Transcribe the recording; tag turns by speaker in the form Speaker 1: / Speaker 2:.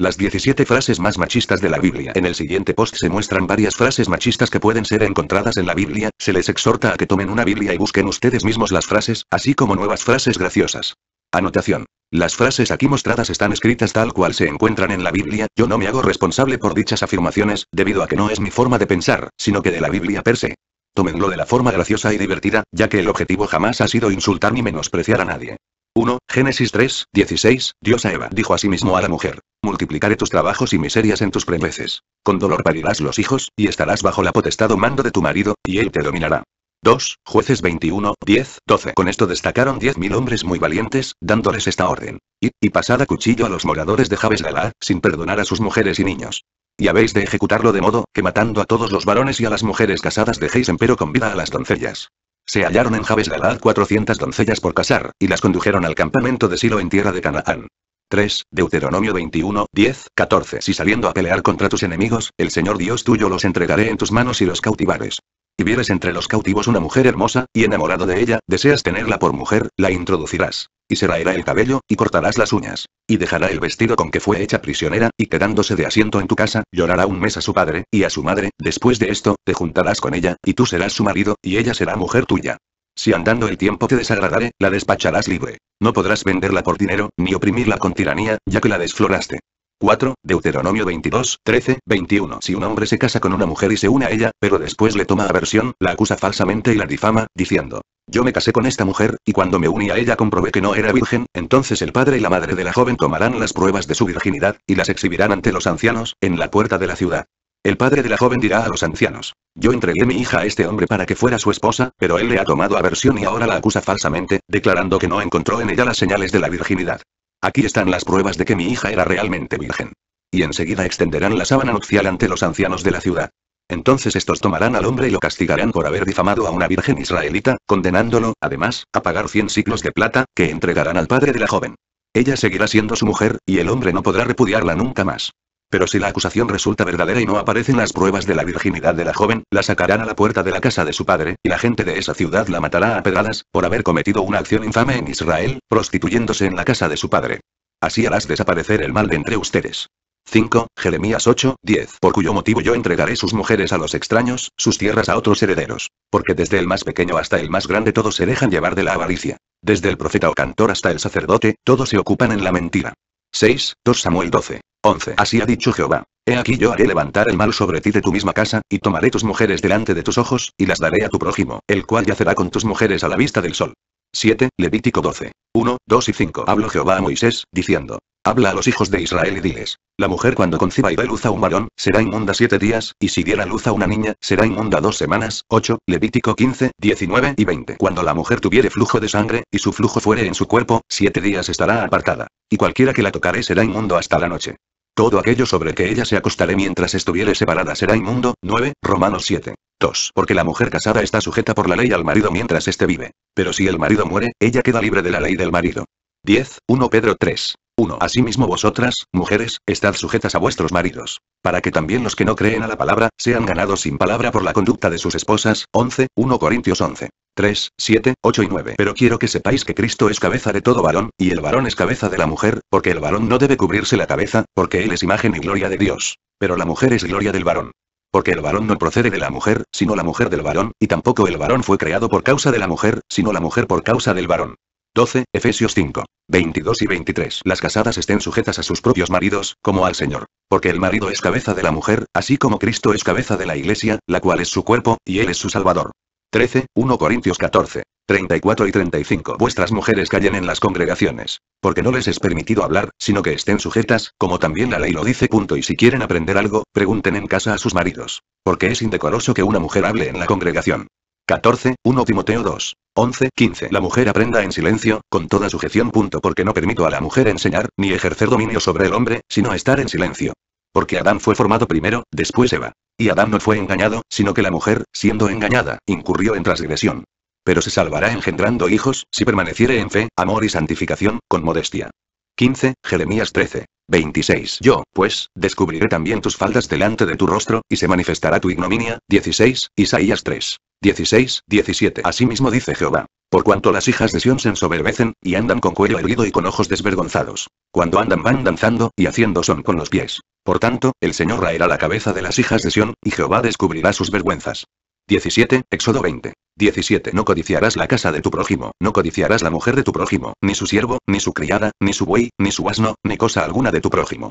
Speaker 1: Las 17 frases más machistas de la Biblia. En el siguiente post se muestran varias frases machistas que pueden ser encontradas en la Biblia, se les exhorta a que tomen una Biblia y busquen ustedes mismos las frases, así como nuevas frases graciosas. Anotación. Las frases aquí mostradas están escritas tal cual se encuentran en la Biblia, yo no me hago responsable por dichas afirmaciones, debido a que no es mi forma de pensar, sino que de la Biblia per se. Tómenlo de la forma graciosa y divertida, ya que el objetivo jamás ha sido insultar ni menospreciar a nadie. 1. Génesis 3, 16, Dios a Eva dijo a sí mismo a la mujer multiplicaré tus trabajos y miserias en tus premeces. Con dolor parirás los hijos, y estarás bajo la potestad o mando de tu marido, y él te dominará. 2. Jueces 21, 10, 12. Con esto destacaron 10.000 hombres muy valientes, dándoles esta orden. Y, y cuchillo a los moradores de Jabes Galá, sin perdonar a sus mujeres y niños. Y habéis de ejecutarlo de modo que matando a todos los varones y a las mujeres casadas dejéis empero con vida a las doncellas. Se hallaron en Jabes Galá 400 doncellas por casar, y las condujeron al campamento de Silo en tierra de Canaán. 3, Deuteronomio 21, 10, 14. Si saliendo a pelear contra tus enemigos, el Señor Dios tuyo los entregaré en tus manos y los cautivares. Y vieres entre los cautivos una mujer hermosa, y enamorado de ella, deseas tenerla por mujer, la introducirás. Y se raerá el cabello, y cortarás las uñas. Y dejará el vestido con que fue hecha prisionera, y quedándose de asiento en tu casa, llorará un mes a su padre, y a su madre, después de esto, te juntarás con ella, y tú serás su marido, y ella será mujer tuya. Si andando el tiempo te desagradaré, la despacharás libre. No podrás venderla por dinero, ni oprimirla con tiranía, ya que la desfloraste. 4. Deuteronomio 22, 13, 21. Si un hombre se casa con una mujer y se une a ella, pero después le toma aversión, la acusa falsamente y la difama, diciendo, yo me casé con esta mujer, y cuando me uní a ella comprobé que no era virgen, entonces el padre y la madre de la joven tomarán las pruebas de su virginidad, y las exhibirán ante los ancianos, en la puerta de la ciudad. El padre de la joven dirá a los ancianos. Yo entregué mi hija a este hombre para que fuera su esposa, pero él le ha tomado aversión y ahora la acusa falsamente, declarando que no encontró en ella las señales de la virginidad. Aquí están las pruebas de que mi hija era realmente virgen. Y enseguida extenderán la sábana nupcial ante los ancianos de la ciudad. Entonces estos tomarán al hombre y lo castigarán por haber difamado a una virgen israelita, condenándolo, además, a pagar cien ciclos de plata, que entregarán al padre de la joven. Ella seguirá siendo su mujer, y el hombre no podrá repudiarla nunca más. Pero si la acusación resulta verdadera y no aparecen las pruebas de la virginidad de la joven, la sacarán a la puerta de la casa de su padre, y la gente de esa ciudad la matará a pedradas, por haber cometido una acción infame en Israel, prostituyéndose en la casa de su padre. Así harás desaparecer el mal de entre ustedes. 5. Jeremías 8, 10. Por cuyo motivo yo entregaré sus mujeres a los extraños, sus tierras a otros herederos. Porque desde el más pequeño hasta el más grande todos se dejan llevar de la avaricia. Desde el profeta o cantor hasta el sacerdote, todos se ocupan en la mentira. 6. 2 Samuel 12. 11. Así ha dicho Jehová. He aquí yo haré levantar el mal sobre ti de tu misma casa, y tomaré tus mujeres delante de tus ojos, y las daré a tu prójimo, el cual yacerá con tus mujeres a la vista del sol. 7. Levítico 12. 1, 2 y 5. Hablo Jehová a Moisés, diciendo, Habla a los hijos de Israel y diles, La mujer cuando conciba y dé luz a un varón, será inmunda siete días, y si diera luz a una niña, será inmunda dos semanas. 8, Levítico 15, 19 y 20. Cuando la mujer tuviere flujo de sangre, y su flujo fuere en su cuerpo, siete días estará apartada. Y cualquiera que la tocare será inmundo hasta la noche. Todo aquello sobre que ella se acostaré mientras estuviere separada será inmundo. 9. Romanos 7. 2. Porque la mujer casada está sujeta por la ley al marido mientras éste vive. Pero si el marido muere, ella queda libre de la ley del marido. 10. 1 Pedro 3. 1. Asimismo vosotras, mujeres, estad sujetas a vuestros maridos, para que también los que no creen a la palabra, sean ganados sin palabra por la conducta de sus esposas. 11. 1 Corintios 11. 3, 7, 8 y 9. Pero quiero que sepáis que Cristo es cabeza de todo varón, y el varón es cabeza de la mujer, porque el varón no debe cubrirse la cabeza, porque él es imagen y gloria de Dios. Pero la mujer es gloria del varón. Porque el varón no procede de la mujer, sino la mujer del varón, y tampoco el varón fue creado por causa de la mujer, sino la mujer por causa del varón. 12, Efesios 5, 22 y 23. Las casadas estén sujetas a sus propios maridos, como al Señor. Porque el marido es cabeza de la mujer, así como Cristo es cabeza de la iglesia, la cual es su cuerpo, y él es su salvador. 13, 1 Corintios 14. 34 y 35. Vuestras mujeres callen en las congregaciones, porque no les es permitido hablar, sino que estén sujetas, como también la ley lo dice. Punto. Y si quieren aprender algo, pregunten en casa a sus maridos, porque es indecoroso que una mujer hable en la congregación. 14, 1 Timoteo 2. 11, 15. La mujer aprenda en silencio, con toda sujeción. Punto. Porque no permito a la mujer enseñar, ni ejercer dominio sobre el hombre, sino estar en silencio. Porque Adán fue formado primero, después Eva. Y Adán no fue engañado, sino que la mujer, siendo engañada, incurrió en transgresión. Pero se salvará engendrando hijos, si permaneciere en fe, amor y santificación, con modestia. 15, Jeremías 13. 26. Yo, pues, descubriré también tus faldas delante de tu rostro, y se manifestará tu ignominia. 16, Isaías 3. 16, 17. Asimismo dice Jehová. Por cuanto las hijas de Sion se ensoberbecen, y andan con cuello erguido y con ojos desvergonzados. Cuando andan van danzando, y haciendo son con los pies. Por tanto, el Señor raerá la cabeza de las hijas de Sion, y Jehová descubrirá sus vergüenzas. 17, Éxodo 20. 17. No codiciarás la casa de tu prójimo, no codiciarás la mujer de tu prójimo, ni su siervo, ni su criada, ni su buey, ni su asno, ni cosa alguna de tu prójimo.